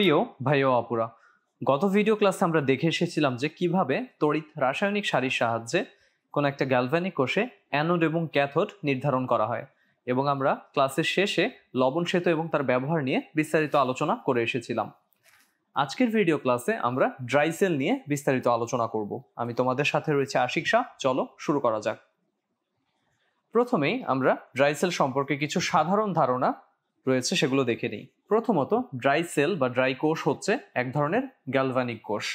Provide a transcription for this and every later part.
প্রিয় ভাই ও আপুরা গত ভিডিও ক্লাসে আমরা দেখে এসেছিলাম যে কিভাবে তড়িৎ রাসায়নিক সারির সাহায্যে কোনো একটা গ্যালভানিক কোষে অ্যানোড এবং ক্যাথোড নির্ধারণ করা হয় এবং আমরা ক্লাসের শেষে লবণ সেতু এবং তার ব্যবহার নিয়ে বিস্তারিত আলোচনা করে এসেছিলাম আজকের ভিডিও ক্লাসে আমরা ড্রাইসেল নিয়ে বিস্তারিত আলোচনা করব আমি তোমাদের সাথে রয়েছে আশিক শাহ চলো শুরু করা যাক প্রথমেই আমরা ড্রাইসেল সম্পর্কে কিছু সাধারণ ধারণা রয়েছে সেগুলো দেখে নিই প্রথমত ড্রাই সেল বা ড্রাই কোষ হচ্ছে এক ধরনের গ্যালভানিক কোষ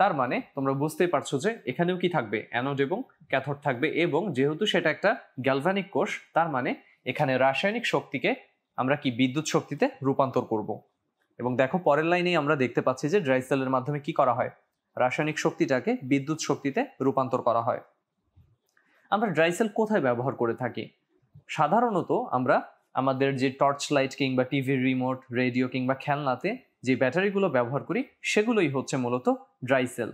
তার মানে তোমরা বুঝতেই পারছো যে এখানেও কি থাকবে অ্যানোড এবং ক্যাথোড থাকবে এবং যেহেতু সেটা একটা গ্যালভানিক কোষ তার মানে এখানে রাসায়নিক শক্তিকে আমরা কি বিদ্যুৎ শক্তিতে রূপান্তর করব এবং দেখো পরের লাইনেই আমরা দেখতে পাচ্ছি যে ড্রাই সেলের মাধ্যমে কি করা হয় রাসায়নিক শক্তিটাকে বিদ্যুৎ শক্তিতে রূপান্তর করা হয় আমরা ড্রাই সেল কোথায় ব্যবহার করে থাকি সাধারণত আমরা আমাদের যে টর্চ লাইট কিংবা টিভি রিমোট রেডিও কিংবা খেলনাতে যে ব্যাটারিগুলো ব্যবহার করি সেগুলোই হচ্ছে মূলত ড্রাই সেল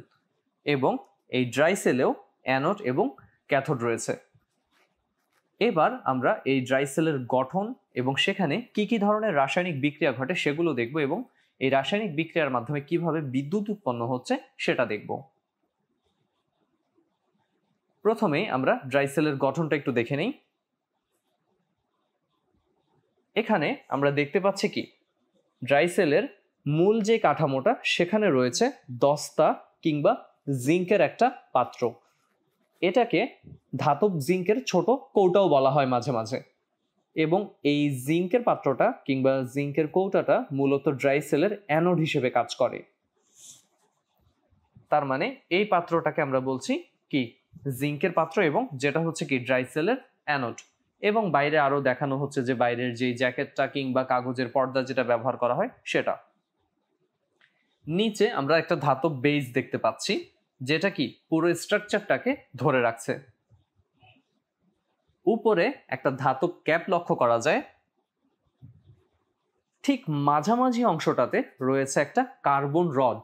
এবং এই ড্রাই সেলেও অ্যানোড এবং ক্যাথোড রয়েছে এবার আমরা এই ড্রাই সেলের গঠন এবং সেখানে কি কি ধরনের রাসায়নিক বিক্রিয়া ঘটে সেগুলো দেখব এবং এই রাসায়নিক বিক্রিয়ার মাধ্যমে কিভাবে বিদ্যুৎ উৎপন্ন হচ্ছে সেটা দেখব প্রথমে আমরা ড্রাই সেলের গঠনটা একটু দেখে নিই এখানে আমরা দেখতে পাচ্ছি কি ড্রাই সেলের মূল যে কাঠামোটা সেখানে রয়েছে দস্তা কিংবা জিঙ্কের একটা পাত্র এটাকে ধাতব জিঙ্কের ছোট কৌটাও বলা হয় মাঝে মাঝে এবং এই জিঙ্কের পাত্রটা কিংবা জিঙ্কের কৌটাটা মূলত ড্রাই সেলের অ্যানোড হিসেবে কাজ করে তার মানে এই পাত্রটাকে আমরা বলছি কি জিঙ্কের পাত্র এবং যেটা হচ্ছে কি ড্রাই সেলের অ্যানোড এবং বাইরে আরও দেখানো হচ্ছে যে বাইরের যে জ্যাকেটটা কিংবা কাগজের পর্দা যেটা ব্যবহার করা হয় সেটা নিচে আমরা একটা ধাতব বেজ দেখতে পাচ্ছি যেটা কি পুরো স্ট্রাকচারটাকে ধরে রাখছে উপরে একটা ধাতব ক্যাপ লক্ষ্য করা যায় ঠিক মাঝামাঝি অংশটাতে রয়েছে একটা কার্বন রড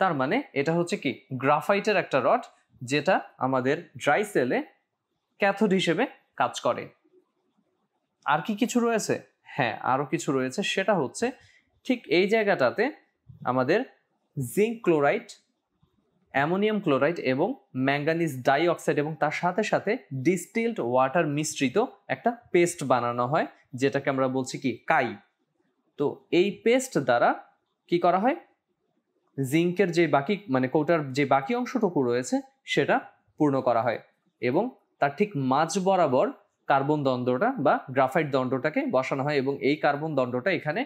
তার মানে এটা হচ্ছে কি গ্রাফাইটের একটা রড যেটা আমাদের ড্রাই সেলে ক্যাথোড হিসেবে কাজ করে আর কি কিছু রয়েছে হ্যাঁ আরও কিছু রয়েছে সেটা হচ্ছে ঠিক এই জায়গাটাতে আমাদের জিঙ্ক ক্লোরাইড অ্যামোনিয়াম ক্লোরাইড এবং ম্যাঙ্গানিজ ডাইঅক্সাইড এবং তার সাথে সাথে ডিস্টিল্ড ওয়াটার মিশ্রিত একটা পেস্ট বানানো হয় যেটাকে আমরা বলছি কি কাই তো এই পেস্ট দ্বারা কি করা হয় জিঙ্কের যে বাকি মানে কৌটার যে বাকি অংশটুকু রয়েছে সেটা পূর্ণ করা হয় এবং তার ঠিক মাঝ বরাবর কার্বন দণ্ডটা বা গ্রাফাইট দণ্ডটাকে বসানো হয় এবং এই কার্বন দণ্ডটা এখানে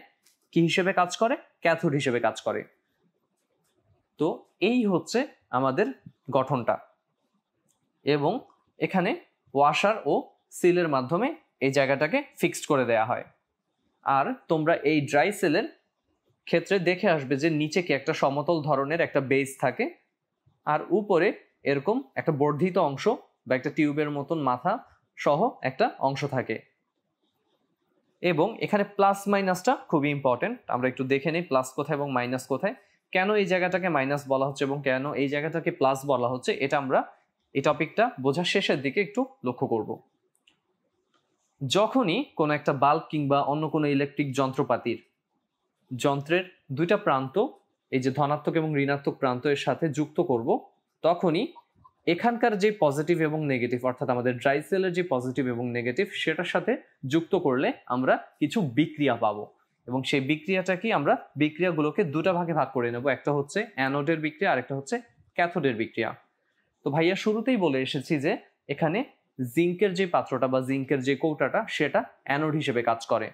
কি হিসেবে কাজ করে ক্যাথোড হিসেবে কাজ করে তো এই হচ্ছে আমাদের গঠনটা এবং এখানে ওয়াশার ও সিলের মাধ্যমে এই জায়গাটাকে ফিক্সড করে দেয়া হয় আর তোমরা এই ড্রাই সেলের ক্ষেত্রে দেখে আসবে যে নিচে কি একটা সমতল ধরনের একটা বেস থাকে আর উপরে এরকম একটা বর্ধিত অংশ বা একটা টিউবের মতন মাথা সহ একটা অংশ থাকে এবং এখানে প্লাস মাইনাসটা খুবই ইম্পর্টেন্ট আমরা একটু দেখে নিই প্লাস কোথায় এবং মাইনাস কোথায় কেন এই জায়গাটাকে মাইনাস বলা হচ্ছে এবং কেন এই জায়গাটাকে প্লাস বলা হচ্ছে এটা আমরা এই টপিকটা বোঝার শেষের দিকে একটু লক্ষ্য করব যখনই কোনো একটা বাল্ব কিংবা অন্য কোনো ইলেকট্রিক যন্ত্রপাতির যন্ত্রের দুইটা প্রান্ত এই যে ধনাত্মক এবং ঋণাত্মক প্রান্তের সাথে যুক্ত করব তখনই এখানকার যে পজিটিভ এবং নেগেটিভ অর্থাৎ আমাদের ড্রাই সেলের যে পজিটিভ এবং নেগেটিভ সেটার সাথে যুক্ত করলে আমরা কিছু বিক্রিয়া পাবো এবং সেই বিক্রিয়াটা কি আমরা বিক্রিয়াগুলোকে দুটা ভাগে ভাগ করে নেব একটা হচ্ছে অ্যানোডের বিক্রিয়া আর একটা হচ্ছে ক্যাথোডের বিক্রিয়া তো ভাইয়া শুরুতেই বলে এসেছি যে এখানে জিঙ্কের যে পাত্রটা বা জিঙ্কের যে কৌটাটা সেটা অ্যানোড হিসেবে কাজ করে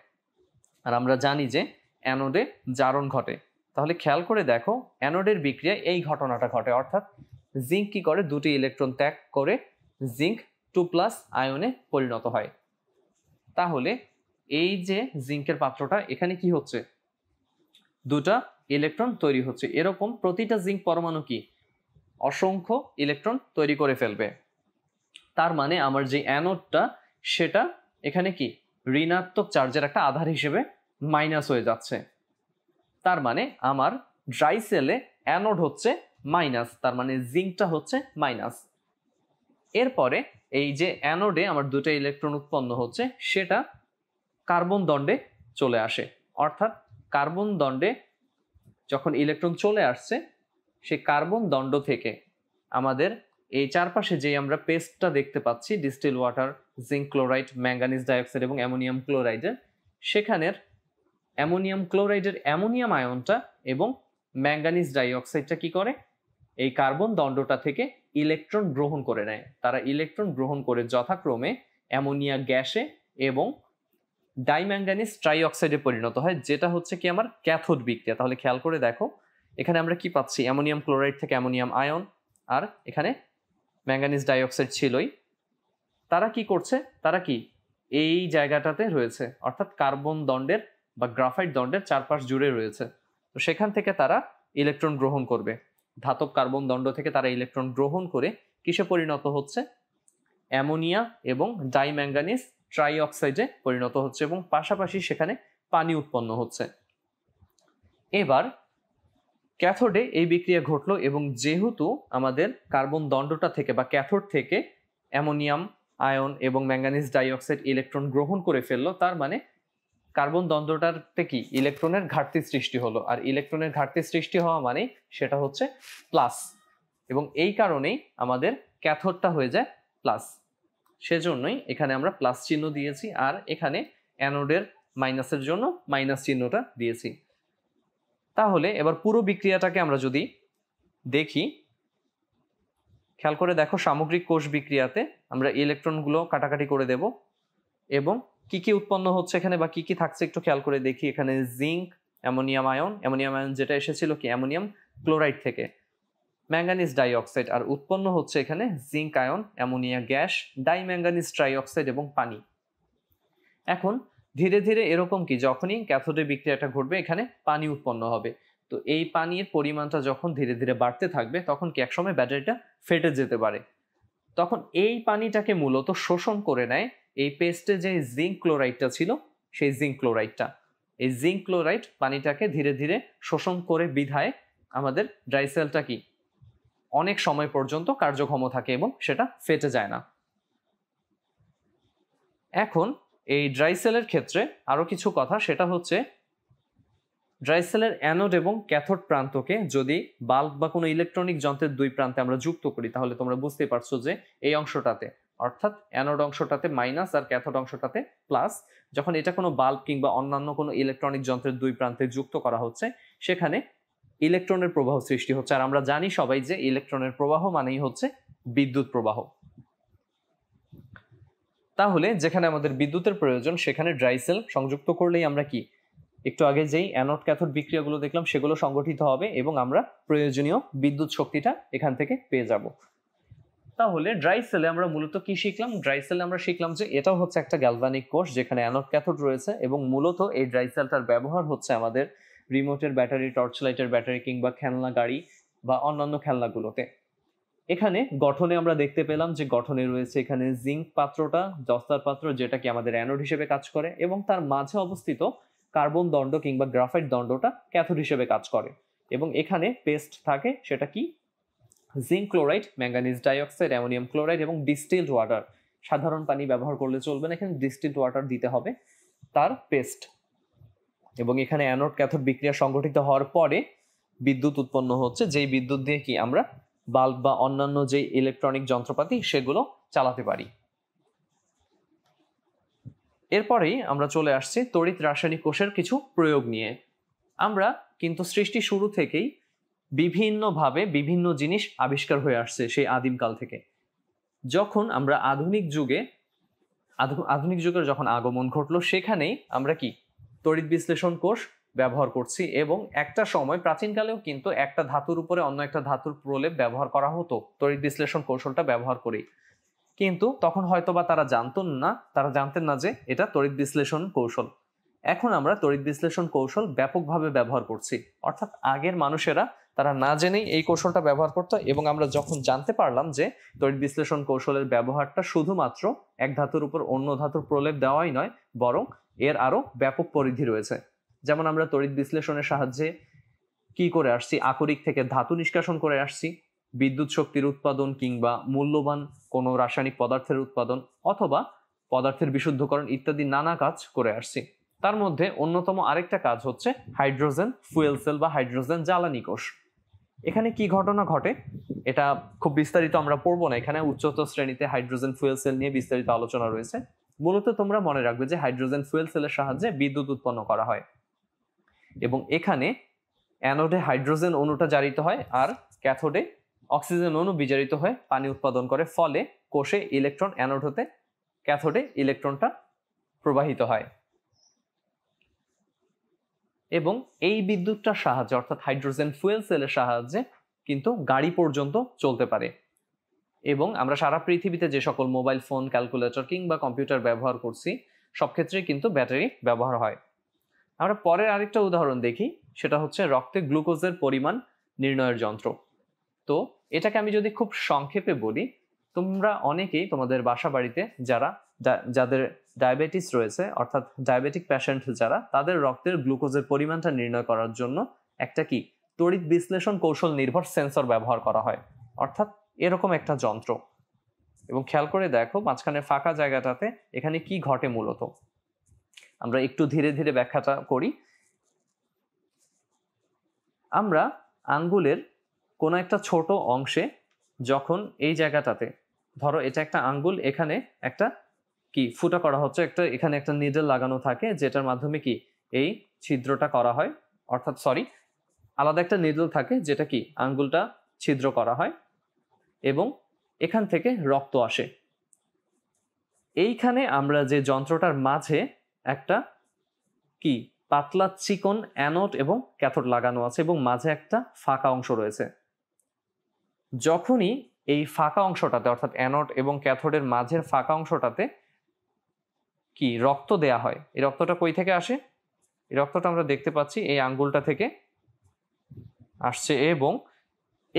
আর আমরা জানি যে অ্যানোডে জারণ ঘটে তাহলে খেয়াল করে দেখো অ্যানোডের বিক্রিয়ায় এই ঘটনাটা ঘটে অর্থাৎ জিঙ্ক কি করে দুটি ইলেকট্রন ত্যাগ করে জিঙ্ক টু প্লাস আয়নে পরিণত হয় তাহলে এই যে জিঙ্কের পাত্রটা এখানে কি হচ্ছে দুটা ইলেকট্রন তৈরি হচ্ছে এরকম প্রতিটা জিঙ্ক পরমাণু কি অসংখ্য ইলেকট্রন তৈরি করে ফেলবে তার মানে আমার যে অ্যানোডটা সেটা এখানে কি ঋণাত্মক চার্জের একটা আধার হিসেবে মাইনাস হয়ে যাচ্ছে তার মানে আমার ড্রাই সেলে অ্যানোড হচ্ছে মাইনাস তার মানে জিঙ্কটা হচ্ছে মাইনাস এরপরে এই যে অ্যানোডে আমার দুটো ইলেকট্রন উৎপন্ন হচ্ছে সেটা কার্বন দণ্ডে চলে আসে অর্থাৎ কার্বন দণ্ডে যখন ইলেকট্রন চলে আসছে সেই কার্বন দণ্ড থেকে আমাদের এই চারপাশে যেই আমরা পেস্টটা দেখতে পাচ্ছি distilled water zinc chloride manganese dioxide এবং অ্যামোনিয়াম ক্লোরাইডের সেখানের অ্যামোনিয়াম ক্লোরাইডের অ্যামোনিয়াম আয়নটা এবং ম্যাঙ্গানিজ ডাইঅক্সাইডটা কি করে এই কার্বন দণ্ডটা থেকে ইলেকট্রন গ্রহণ করে নেয় তারা ইলেকট্রন গ্রহণ করে যথাক্রমে অ্যামোনিয়া গ্যাসে এবং ডাইম্যাঙ্গানিস ট্রাইঅক্সাইডে পরিণত হয় যেটা হচ্ছে কি আমার ক্যাথোড বিক্রিয়া তাহলে খেয়াল করে দেখো এখানে আমরা কি পাচ্ছি অ্যামোনিয়াম ক্লোরাইড থেকে অ্যামোনিয়াম আয়ন আর এখানে ম্যাঙ্গানিস ডাইঅক্সাইড ছিলই তারা কি করছে তারা কি এই জায়গাটাতে রয়েছে অর্থাৎ কার্বন দণ্ডের বা গ্রাফাইট দণ্ডের চারপাশ জুড়ে রয়েছে তো সেখান থেকে তারা ইলেকট্রন গ্রহণ করবে ধাতব কার্বন দণ্ড থেকে তারা ইলেকট্রন গ্রহণ করে কিসে পরিণত হচ্ছে অ্যামোনিয়া এবং ডাইম্যাঙ্গানিস ট্রাইঅক্সাইডে পরিণত হচ্ছে এবং পাশাপাশি সেখানে পানি উৎপন্ন হচ্ছে এবার ক্যাথোডে এই বিক্রিয়া ঘটলো এবং যেহেতু আমাদের কার্বন দণ্ডটা থেকে বা ক্যাথোড থেকে অ্যামোনিয়াম আয়ন এবং ম্যাঙ্গানিস ডাইঅক্সাইড ইলেকট্রন গ্রহণ করে ফেললো তার মানে কার্বন দ্বন্দ্বটাতে কি ইলেকট্রনের ঘাটতি সৃষ্টি হলো আর ইলেকট্রনের ঘাটতি সৃষ্টি হওয়া মানে সেটা হচ্ছে প্লাস এবং এই কারণেই আমাদের ক্যাথোডটা হয়ে যায় প্লাস সেজন্যই এখানে আমরা প্লাস চিহ্ন দিয়েছি আর এখানে অ্যানোডের মাইনাসের জন্য মাইনাস চিহ্নটা দিয়েছি তাহলে এবার পুরো বিক্রিয়াটাকে আমরা যদি দেখি খেয়াল করে দেখো সামগ্রিক কোষ বিক্রিয়াতে আমরা ইলেকট্রনগুলো কাটাকাটি করে দেব এবং কি কি উৎপন্ন হচ্ছে এখানে বা কি কি থাকছে একটু খেয়াল করে দেখি এখানে zinc ammonium ion ammonium ion যেটা এসেছিল কি অ্যামোনিয়াম ক্লোরাইড থেকে ম্যাঙ্গানিজ ডাইঅক্সাইড আর উৎপন্ন হচ্ছে এখানে zinc ion ammonia gas dimanganese trioxide এবং পানি এখন ধীরে ধীরে এরকম কি যখনই ক্যাথোডে বিক্রিয়াটা ঘটবে এখানে পানি উৎপন্ন হবে তো এই পানির পরিমাণটা যখন ধীরে ধীরে বাড়তে থাকবে তখন কি একসময় ব্যাটারিটা ফেটে যেতে পারে তখন এই পানিটাকে মূলত শোষণ করে নেয় এই পেস্টে যে জিঙ্ক ক্লোরাইডটা ছিল সেই জিঙ্ক ক্লোরাইডটা এই জিঙ্ক ক্লোরাইড পানিটাকে ধীরে ধীরে শোষণ করে বিধায় আমাদের ড্রাই সেলটা কি অনেক সময় পর্যন্ত কার্যক্ষম থাকে এবং সেটা ফেটে যায় না এখন এই ড্রাই সেলের ক্ষেত্রে আরও কিছু কথা সেটা হচ্ছে ড্রাই সেলের অ্যানোড এবং ক্যাথোড প্রান্তকে যদি বাল্ব বা কোনো ইলেকট্রনিক যন্ত্রের দুই প্রান্তে আমরা যুক্ত করি তাহলে তোমরা বুঝতে পারছো যে এই অংশটাতে অর্থাৎ অ্যানোড অংশটাতে মাইনাস আর ক্যাথোড অংশটাতে প্লাস যখন এটা কোনো বাল্ব কিংবা অন্যান্য কোনো ইলেকট্রনিক যন্ত্রের দুই প্রান্তে যুক্ত করা হচ্ছে সেখানে ইলেকট্রনের প্রবাহ সৃষ্টি হচ্ছে আর আমরা জানি সবাই যে ইলেকট্রনের প্রবাহ মানেই হচ্ছে বিদ্যুৎ প্রবাহ তাহলে যেখানে আমাদের বিদ্যুতের প্রয়োজন সেখানে ড্রাই সেল সংযুক্ত করলেই আমরা কি একটু আগে যেই অ্যানোড ক্যাথোড বিক্রিয়াগুলো দেখলাম সেগুলো সংগঠিত হবে এবং আমরা প্রয়োজনীয় বিদ্যুৎ শক্তিটা এখান থেকে পেয়ে যাব তাহলে ড্রাই সেলে আমরা মূলত কি শিখলাম ড্রাই সেলে আমরা শিখলাম যে এটা হচ্ছে একটা গ্যালভানিক কোষ যেখানে অ্যানোড ক্যাথোড রয়েছে এবং মূলত এই ড্রাই সেলটার ব্যবহার হচ্ছে আমাদের রিমোটের ব্যাটারি টর্চ লাইটের ব্যাটারি কিংবা খেলনা গাড়ি বা অন্যান্য খেলনাগুলোতে এখানে গঠনে আমরা দেখতে পেলাম যে গঠনে রয়েছে এখানে জিঙ্ক পাত্রটা দস্তার পাত্র যেটা কি আমাদের অ্যানোড হিসেবে কাজ করে এবং তার মাঝে অবস্থিত কার্বন দণ্ড কিংবা গ্রাফাইট দণ্ডটা ক্যাথোড হিসেবে কাজ করে এবং এখানে পেস্ট থাকে সেটা কি zinc chloride manganese dioxide ammonium chloride এবং ডিস্টিল্ড ওয়াটার সাধারণ পানি ব্যবহার করলে চলবে না এখানে ডিস্টিল্ড ওয়াটার দিতে হবে তার পেস্ট এবং এখানে অ্যানোড ক্যাথোড বিক্রিয়া সংঘটিত হওয়ার পরে বিদ্যুৎ উৎপন্ন হচ্ছে যেই বিদ্যুৎ দিয়ে কি আমরা বাল্ব বা অন্যান্য যে ইলেকট্রনিক যন্ত্রপাতি সেগুলো চালাতে পারি এরপরেই আমরা চলে আসছি তড়িৎ রাসায়নিক কোষের কিছু প্রয়োগ নিয়ে আমরা কিন্তু সৃষ্টি শুরু থেকেই বিভিন্নভাবে বিভিন্ন জিনিস আবিষ্কার হয়ে আসছে সেই আদিমকাল থেকে যখন আমরা আধুনিক যুগে আধুনিক যুগের যখন আগমন ঘটলো সেখানেই আমরা কি তড়িৎ বিশ্লেষণ কোষ ব্যবহার করছি এবং একটা সময় প্রাচীনকালেও কিন্তু একটা ধাতুর উপরে অন্য একটা ধাতুর প্রলেপ ব্যবহার করা হতো তড়িৎ বিশ্লেষণ কৌশলটা ব্যবহার করেই কিন্তু তখন হয়তো বা তারা জানতেন না তারা জানতেন না যে এটা তড়িৎ বিশ্লেষণ কৌশল এখন আমরা তড়িৎ বিশ্লেষণ কৌশল ব্যাপকভাবে ব্যবহার করছি অর্থাৎ আগের মানুষেরা তারা না জেনেই এই কৌশলটা ব্যবহার করতো এবং আমরা যখন জানতে পারলাম যে তড়িৎ বিশ্লেষণ কৌশলের ব্যবহারটা শুধুমাত্র এক ধাতুর উপর অন্য ধাতুর প্রলেপ দেওয়াই নয় বরং এর আরও ব্যাপক পরিধি রয়েছে যেমন আমরা তড়িৎ বিশ্লেষণের সাহায্যে কি করে আসছি আকরিক থেকে ধাতু নিষ্কাশন করে আসছি বিদ্যুৎ শক্তির উৎপাদন কিংবা মূল্যবান কোনো রাসায়নিক পদার্থের উৎপাদন অথবা পদার্থের বিশুদ্ধকরণ ইত্যাদি নানা কাজ করে আসছি তার মধ্যে অন্যতম আরেকটা কাজ হচ্ছে হাইড্রোজেন ফুয়েল সেল বা হাইড্রোজেন জ্বালানি কোষ এখানে কি ঘটনা ঘটে এটা খুব বিস্তারিত আমরা পড়বো না এখানে উচ্চতর শ্রেণীতে হাইড্রোজেন ফুয়েল সেল নিয়ে বিস্তারিত আলোচনা রয়েছে মূলত তোমরা মনে রাখবে যে হাইড্রোজেন ফুয়েল সেলের সাহায্যে বিদ্যুৎ উৎপন্ন করা হয় এবং এখানে অ্যানোডে হাইড্রোজেন অণুটা জারিত হয় আর ক্যাথোডে অক্সিজেন অণু বিজারিত হয়ে পানি উৎপাদন করে ফলে কোষে ইলেকট্রন অ্যানোড হতে ক্যাথোডে ইলেকট্রনটা প্রবাহিত হয় এবং এই বিদ্যুৎটার সাহায্যে অর্থাৎ হাইড্রোজেন ফুয়েল সেলের সাহায্যে কিন্তু গাড়ি পর্যন্ত চলতে পারে এবং আমরা সারা পৃথিবীতে যে সকল মোবাইল ফোন ক্যালকুলেটর কিংবা কম্পিউটার ব্যবহার করছি সব ক্ষেত্রেই কিন্তু ব্যাটারি ব্যবহার হয় আমরা পরের আরেকটা উদাহরণ দেখি সেটা হচ্ছে রক্তে গ্লুকোজের পরিমাণ নির্ণয়ের যন্ত্র তো এটাকে আমি যদি খুব সংক্ষেপে বলি তোমরা অনেকেই তোমাদের বাসা বাড়িতে যারা যাদের ডায়াবেটিস রয়েছে অর্থাৎ ডায়াবেটিক প্যাশেন্ট যারা তাদের রক্তের গ্লুকোজের পরিমাণটা নির্ণয় করার জন্য একটা কি তড়িৎ বিশ্লেষণ কৌশল নির্ভর সেন্সর ব্যবহার করা হয় অর্থাৎ এরকম একটা যন্ত্র এবং খেয়াল করে দেখো মাঝখানে ফাঁকা জায়গাটাতে এখানে কি ঘটে মূলত আমরা একটু ধীরে ধীরে ব্যাখ্যাটা করি আমরা আঙ্গুলের কোনো একটা ছোট অংশে যখন এই জায়গাটাতে ধরো এটা একটা আঙ্গুল এখানে একটা কি ফুটা করা হচ্ছে একটা এখানে একটা নিডেল লাগানো থাকে যেটার মাধ্যমে কি এই ছিদ্রটা করা হয় অর্থাৎ সরি আলাদা একটা নিডল থাকে যেটা কি আঙ্গুলটা ছিদ্র করা হয় এবং এখান থেকে রক্ত আসে এইখানে আমরা যে যন্ত্রটার মাঝে একটা কি পাতলা চিকন অ্যানোট এবং ক্যাথোড লাগানো আছে এবং মাঝে একটা ফাঁকা অংশ রয়েছে যখনই এই ফাঁকা অংশটাতে অর্থাৎ অ্যানোড এবং ক্যাথোডের মাঝের ফাঁকা অংশটাতে কি রক্ত দেয়া হয় এই রক্তটা কই থেকে আসে এই রক্তটা আমরা দেখতে পাচ্ছি এই আঙ্গুলটা থেকে আসছে এবং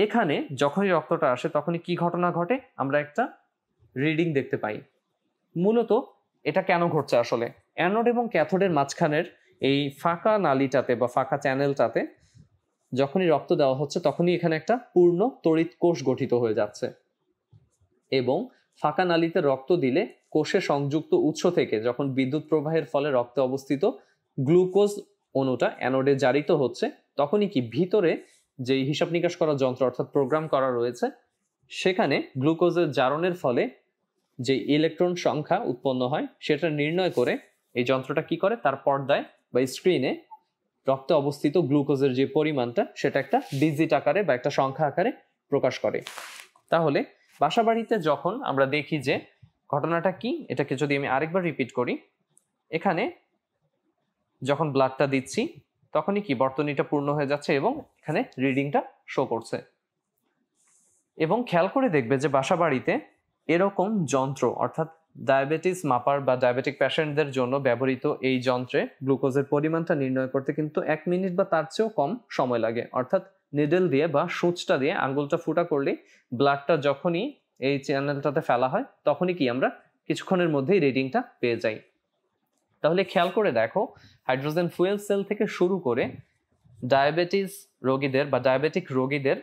এখানে যখনই রক্তটা আসে তখনই কি ঘটনা ঘটে আমরা একটা রিডিং দেখতে পাই মূলত এটা কেন ঘটছে আসলে অ্যানোড এবং ক্যাথোডের মাঝখানের এই ফাঁকা নালিটাতে বা ফাঁকা চ্যানেলটাতে যখনই রক্ত দেওয়া হচ্ছে তখনই এখানে একটা পূর্ণ তড়িৎ কোষ গঠিত হয়ে যাচ্ছে এবং ফাঁকা নালিতে রক্ত দিলে কোষে সংযুক্ত উৎস থেকে যখন বিদ্যুৎ প্রবাহের ফলে রক্তে অবস্থিত গ্লুকোজ অণুটা অ্যানোডে জারিত হচ্ছে তখনই কি ভিতরে যে হিসাব নিকাশ করা যন্ত্র অর্থাৎ প্রোগ্রাম করা রয়েছে সেখানে গ্লুকোজের জারণের ফলে যে ইলেকট্রন সংখ্যা উৎপন্ন হয় সেটা নির্ণয় করে এই যন্ত্রটা কি করে তার পর্দায় বা স্ক্রিনে রক্তে অবস্থিত গ্লুকোজের যে পরিমাণটা সেটা একটা ডিজিট আকারে বা একটা সংখ্যা আকারে প্রকাশ করে তাহলে বাসাবাড়িতে যখন আমরা দেখি যে ঘটনাটা কি এটাকে যদি আমি আরেকবার রিপিট করি এখানে যখন ব্লাডটা দিচ্ছি তখনই কি বর্তনীটা পূর্ণ হয়ে যাচ্ছে এবং এখানে রিডিংটা শো করছে এবং খেয়াল করে দেখবে যে বাসাবাড়িতে এরকম যন্ত্র অর্থাৎ ডায়াবেটিস মাপার বা ডায়াবেটিক প্যাশেন্টদের জন্য ব্যবহৃত এই যন্ত্রে গ্লুকোজের পরিমাণটা নির্ণয় করতে কিন্তু এক মিনিট বা তার চেয়েও কম সময় লাগে অর্থাৎ নিডেল দিয়ে বা সূচটা দিয়ে আঙ্গুলটা ফুটা করলে ব্লাডটা যখনই এই চ্যানেলটাতে ফেলা হয় তখনই কি আমরা কিছুক্ষণের মধ্যেই রিডিংটা পেয়ে যাই তাহলে খেয়াল করে দেখো হাইড্রোজেন ফুয়েল সেল থেকে শুরু করে ডায়াবেটিস রোগীদের বা ডায়াবেটিক রোগীদের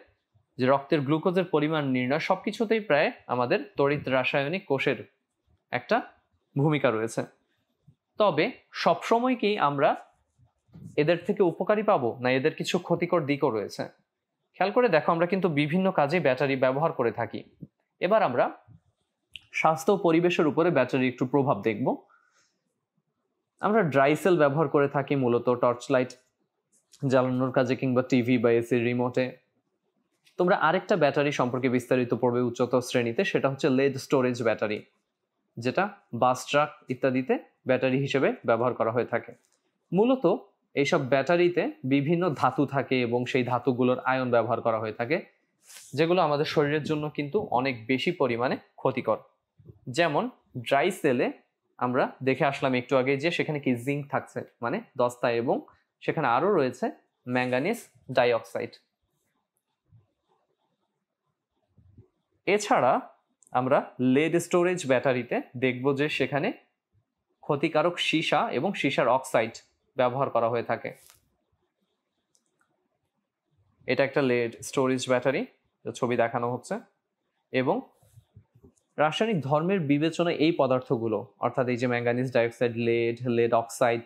যে রক্তের গ্লুকোজের পরিমাণ নির্ণয় সব কিছুতেই প্রায় আমাদের তড়িৎ রাসায়নিক কোষের একটা ভূমিকা রয়েছে তবে সবসময় কি আমরা এদের থেকে উপকারী পাবো না এদের কিছু ক্ষতিকর দিকও রয়েছে খেয়াল করে দেখো আমরা কিন্তু বিভিন্ন কাজে ব্যাটারি ব্যবহার করে থাকি এবার আমরা স্বাস্থ্য ও পরিবেশের উপরে ব্যাটারি একটু প্রভাব দেখব আমরা ড্রাই সেল ব্যবহার করে থাকি মূলত টর্চ লাইট জ্বালানোর কাজে কিংবা টিভি বা এসির রিমোটে তোমরা আরেকটা ব্যাটারি সম্পর্কে বিস্তারিত পড়বে উচ্চতর শ্রেণীতে সেটা হচ্ছে লেড স্টোরেজ ব্যাটারি যেটা বাস ট্রাক ইত্যাদিতে ব্যাটারি হিসেবে ব্যবহার করা হয়ে থাকে মূলত এইসব ব্যাটারিতে বিভিন্ন ধাতু থাকে এবং সেই ধাতুগুলোর আয়ন ব্যবহার করা হয়ে থাকে যেগুলো আমাদের শরীরের জন্য কিন্তু অনেক বেশি পরিমাণে ক্ষতিকর যেমন ড্রাই সেলে আমরা দেখে আসলাম একটু আগে যে সেখানে কি জিঙ্ক থাকছে মানে দস্তা এবং সেখানে আরও রয়েছে ম্যাঙ্গানিস ডাইঅক্সাইড এছাড়া আমরা লেড স্টোরেজ ব্যাটারিতে দেখব যে সেখানে ক্ষতিকারক সীসা এবং সীসার অক্সাইড ব্যবহার করা হয়ে থাকে এটা একটা লেড স্টোরেজ ব্যাটারি ছবি দেখানো হচ্ছে এবং রাসায়নিক ধর্মের বিবেচনা এই পদার্থগুলো অর্থাৎ এই যে manganese dioxide lead lead oxide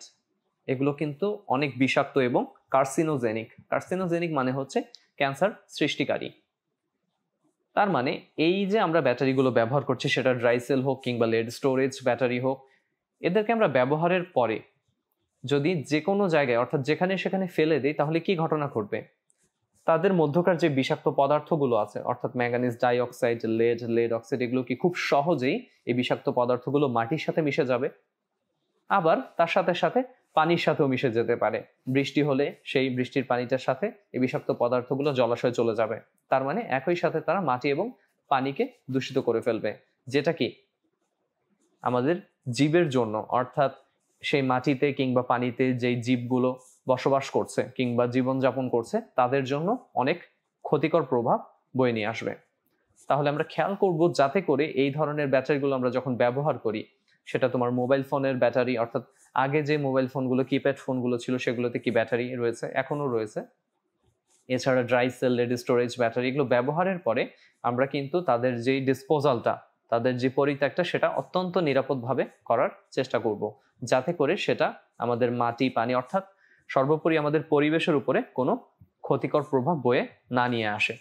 এগুলো কিন্তু অনেক বিষাক্ত এবং কার্সিনোজেনিক কার্সিনোজেনিক মানে হচ্ছে ক্যান্সার সৃষ্টিকারী তার মানে এই যে আমরা ব্যাটারিগুলো ব্যবহার করছি সেটা ড্রাই সেল হোক কিংবা লেড স্টোরেজ ব্যাটারি হোক এদেরকে আমরা ব্যবহারের পরে যদি যে কোনো জায়গায় অর্থাৎ যেখানে সেখানে ফেলে দিই তাহলে কি ঘটনা ঘটবে তাদের মধ্যকার যে বিষাক্ত পদার্থগুলো আছে অর্থাৎ manganese dioxide lead lead oxide এগুলো কি খুব সহজেই এই বিষাক্ত পদার্থগুলো মাটির সাথে মিশে যাবে আবার তার সাথে সাথে পানির সাথেও মিশে যেতে পারে বৃষ্টি হলে সেই বৃষ্টির পানিটার সাথে এই বিষাক্ত পদার্থগুলো জলাশয়ে চলে যাবে তার মানে একই সাথে তারা মাটি এবং পানিকে দূষিত করে ফেলবে যেটা কি আমাদের জীবের জন্য অর্থাৎ সেই মাটিতে কিংবা পানিতে যেই জীবগুলো বসবাস করছে কিংবা জীবনযাপন করছে তাদের জন্য অনেক ক্ষতিকর প্রভাব বয়ে নিয়ে আসবে তাহলে আমরা খেয়াল করব যাতে করে এই ধরনের ব্যাটারিগুলো আমরা যখন ব্যবহার করি সেটা তোমার মোবাইল ফোনের ব্যাটারি অর্থাৎ আগে যে মোবাইল ফোনগুলো কিপ্যাড ফোনগুলো ছিল সেগুলোতে কি ব্যাটারি রয়েছে এখনও রয়েছে এছাড়া dry cell lead storage battery এগুলো ব্যবহারের পরে আমরা কিন্তু তাদের যেই ডিসপোজালটা তাদের যে পরিত্যাগটা সেটা অত্যন্ত নিরাপদভাবে করার চেষ্টা করব যাতে করে সেটা আমাদের মাটি পানি অর্থাৎ সর্বোপরি আমাদের পরিবেশের উপরে কোনো ক্ষতিকর প্রভাব বয়ে না নিয়ে আসে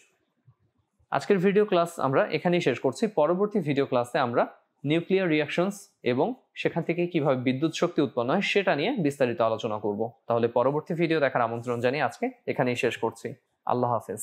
আজকের ভিডিও ক্লাস আমরা এখানেই শেষ করছি পরবর্তী ভিডিও ক্লাসে আমরা নিউক্লিয়ার রিয়াকশনস এবং সেখান থেকে কিভাবে বিদ্যুৎ শক্তি উৎপন্ন হয় সেটা নিয়ে বিস্তারিত আলোচনা করব তাহলে পরবর্তী ভিডিও দেখার আমন্ত্রণ জানিয়ে আজকে এখানেই শেষ করছি আল্লাহ হাফেজ